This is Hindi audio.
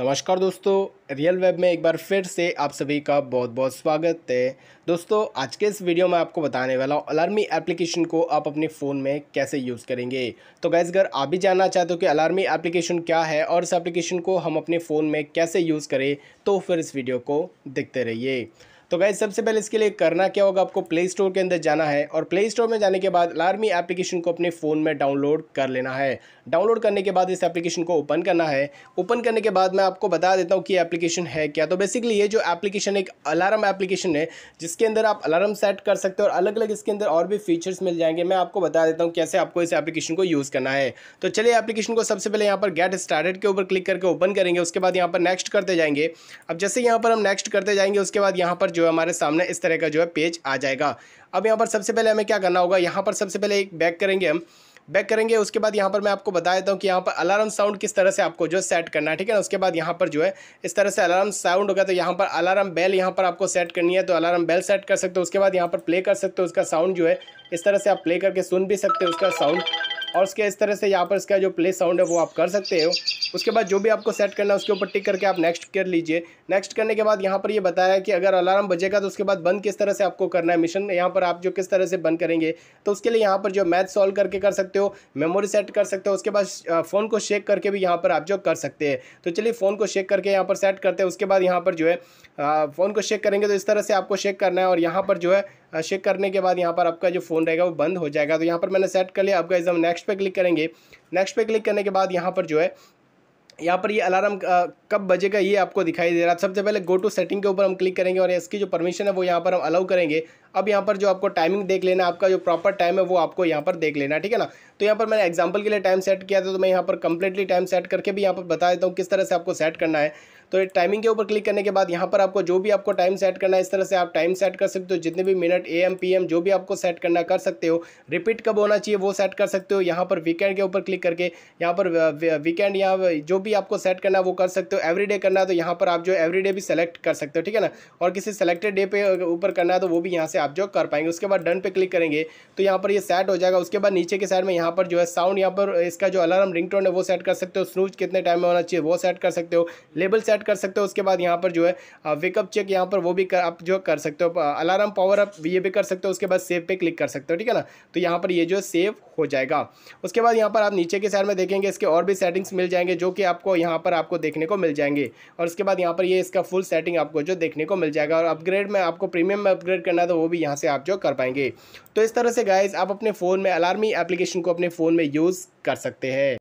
नमस्कार दोस्तों रियल वेब में एक बार फिर से आप सभी का बहुत बहुत स्वागत है दोस्तों आज के इस वीडियो में आपको बताने वाला हूँ अलार्मी एप्लीकेशन को आप अपने फ़ोन में कैसे यूज़ करेंगे तो गैस अगर आप भी जानना चाहते हो कि अलार्मी एप्लीकेशन क्या है और इस एप्लीकेशन को हम अपने फ़ोन में कैसे यूज़ करें तो फिर इस वीडियो को देखते रहिए तो गाइज सबसे पहले इसके लिए करना क्या होगा आपको प्ले स्टोर के अंदर जाना है और प्ले स्टोर में जाने के बाद लार्मी एप्लीकेशन को अपने फ़ोन में डाउनलोड कर लेना है डाउनलोड करने के बाद इस एप्लीकेशन को ओपन करना है ओपन करने के बाद मैं आपको बता देता हूँ कि एप्लीकेशन है क्या तो बेसिकली ये जो एप्लीकेशन एक अलार्म एप्लीकेशन है जिसके अंदर आप अलार्म सेट कर सकते हो और अलग अलग इसके अंदर और भी फीचर्स मिल जाएंगे मैं आपको बता देता हूँ कैसे आपको इस एप्लीकेशन को यूज़ करना है तो चलिए एप्लीकेशन को सबसे पहले यहाँ पर गेट स्टार्टेड के ऊपर क्लिक करके ओपन करेंगे उसके बाद यहाँ पर नेक्स्ट करते जाएंगे अब जैसे यहाँ पर हम नेक्स्ट करते जाएंगे उसके बाद यहाँ पर जो है हमारे सामने इस तरह का जो है पेज आ जाएगा अब यहाँ पर सबसे पहले हमें क्या करना होगा यहाँ पर सबसे पहले एक बैक करेंगे हम बैक करेंगे उसके बाद यहाँ पर मैं आपको बता देता हूँ कि यहाँ पर अलार्म साउंड किस तरह से आपको जो सेट करना है ठीक है ना उसके बाद यहाँ पर जो है इस तरह से अलार्म साउंड होगा तो यहाँ पर अलार्म बेल यहाँ पर आपको सेट करनी है तो अलार्म बेल सेट कर सकते हो उसके बाद यहाँ पर प्ले कर सकते हो उसका साउंड जो है इस तरह से आप प्ले करके सुन भी सकते हो उसका साउंड और उसके इस तरह से यहाँ पर इसका जो प्ले साउंड है वो आप कर सकते हो उसके बाद जो भी आपको सेट करना है उसके ऊपर टिक करके आप नेक्स्ट कर लीजिए नेक्स्ट करने के बाद यहाँ पर ये यह बताया कि अगर अलार्म बजेगा तो उसके बाद बंद किस तरह से आपको करना है मिशन यहाँ पर आप जो किस तरह से बंद करेंगे तो उसके लिए यहाँ पर जो मैथ सॉल्व करके कर सकते हो मेमोरी सेट कर सकते हो उसके बाद फ़ोन को शेक करके भी यहाँ पर आप जो कर सकते हैं तो चलिए फ़ोन को शेक करके यहाँ पर सेट करते हैं उसके बाद यहाँ पर जो है फ़ोन को शेक करेंगे तो इस तरह से आपको शेक करना है और यहाँ पर जो है चेक करने के बाद यहाँ पर आपका जो फ़ोन रहेगा वो बंद हो जाएगा तो यहाँ पर मैंने सेट कर लिया आपका एग्जाम नेक्स्ट पे क्लिक करेंगे नेक्स्ट पे क्लिक करने के बाद यहाँ पर जो है यहाँ पर ये अलार्म कब बजेगा ये आपको दिखाई दे रहा है सबसे पहले गो टू सेटिंग के ऊपर हम क्लिक करेंगे और इसकी जो परमिशन है वो यहाँ पर हम अलाउ करेंगे अब यहाँ पर जो आपको टाइमिंग देख लेना आपका जो प्रॉपर टाइम है वो आपको यहाँ पर देख लेना ठीक है ना तो यहाँ पर मैंने एग्जाम्पल के लिए टाइम सेट किया था तो मैं यहाँ पर कंप्लीटली टाइम सेट करके भी यहाँ पर बता देता हूँ किस तरह से आपको सेट करना है तो टाइमिंग के ऊपर क्लिक करने के बाद यहाँ पर आपको जो भी आपको टाइम सेट करना है इस तरह से आप टाइम सेट कर सकते हो जितने भी minute A M P M जो भी आपको सेट करना कर सकते हो रिपीट कब होना चाहिए वो सेट कर सकते हो यहाँ पर वीकेंड के ऊपर क्लिक करके यहाँ पर वीकेंड यहाँ जो भी आपको सेट करना है वो कर सकते हो एवरीडे करना है तो यहाँ पर आप जो एवरीडे भी सेलेक्ट कर सकते हो ठीक है ना और किसी सेलेक्टेड डे पे ऊपर करना है तो वो भी यहाँ से आप जो कर पाएंगे उसके बाद डन पे क्लिक करेंगे तो यहाँ पर ये सेट हो जाएगा उसके बाद नीचे के साइड में यहाँ पर जो है साउंड यहाँ पर इसका जो अलार्म रिंगटोन है वो सेट कर सकते हो स्नूज कितने टाइम में होना चाहिए वो सेट कर सकते हो लेबल सेट कर सकते हो उसके बाद यहाँ पर जो है वेकअप चेक यहाँ पर वो भी कर, आप जो कर सकते हो अलार्म पावर अप ये भी कर सकते हो उसके बाद सेव पे क्लिक कर सकते हो ठीक है ना तो यहाँ पर ये जो सेव हो जाएगा उसके बाद यहाँ पर आप नीचे के साइड में देखेंगे इसके और भी सेटिंग्स मिल जाएंगे जो कि आपको यहाँ पर आपको देखने को मिल जाएंगे और उसके बाद यहाँ पर ये इसका फुल सेटिंग आपको जो देखने को मिल जाएगा और अपग्रेड में आपको प्रीमियम में अपग्रेड करना है तो वो भी यहाँ से आप जो कर पाएंगे तो इस तरह से गाइज आप अपने फ़ोन में अलार्मी एप्लीकेशन को अपने फ़ोन में यूज़ कर सकते हैं